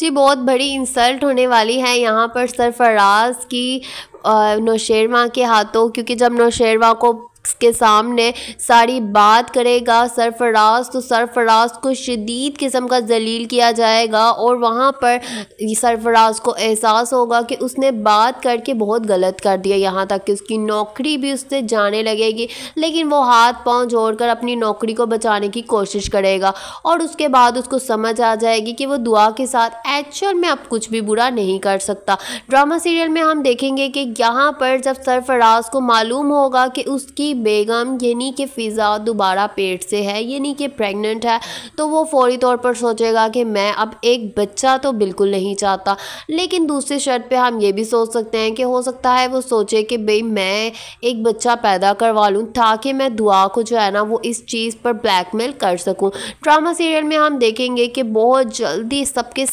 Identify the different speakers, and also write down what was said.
Speaker 1: जी बहुत बड़ी इंसल्ट होने वाली है यहाँ पर सरफराज की नौशेरवा के हाथों क्योंकि जब नौशेरवा को के सामने सारी बात करेगा सरफराज तो सरफराज को शदीद किस्म का जलील किया जाएगा और वहाँ पर सरफराज को एहसास होगा कि उसने बात करके बहुत गलत कर दिया यहाँ तक कि उसकी नौकरी भी उससे जाने लगेगी लेकिन वो हाथ पाँव जोड़कर अपनी नौकरी को बचाने की कोशिश करेगा और उसके बाद उसको समझ आ जाएगी कि वो दुआ के साथ एक्चुअल में अब कुछ भी बुरा नहीं कर सकता ड्रामा सीरियल में हम देखेंगे कि यहाँ पर जब सरफराज को मालूम होगा कि उसकी बेगम यानी कि फ़िज़ा दोबारा पेट से है यानी कि प्रेग्नेंट है तो वो फौरी तौर पर सोचेगा कि मैं अब एक बच्चा तो बिल्कुल नहीं चाहता लेकिन दूसरी शर्त पे हम ये भी सोच सकते हैं कि हो सकता है वो सोचे कि भाई मैं एक बच्चा पैदा करवा लूँ ताकि मैं दुआ को जो है ना वो इस चीज़ पर ब्लैकमेल कर सकूँ ड्रामा सीरियल में हम देखेंगे कि बहुत जल्दी सबके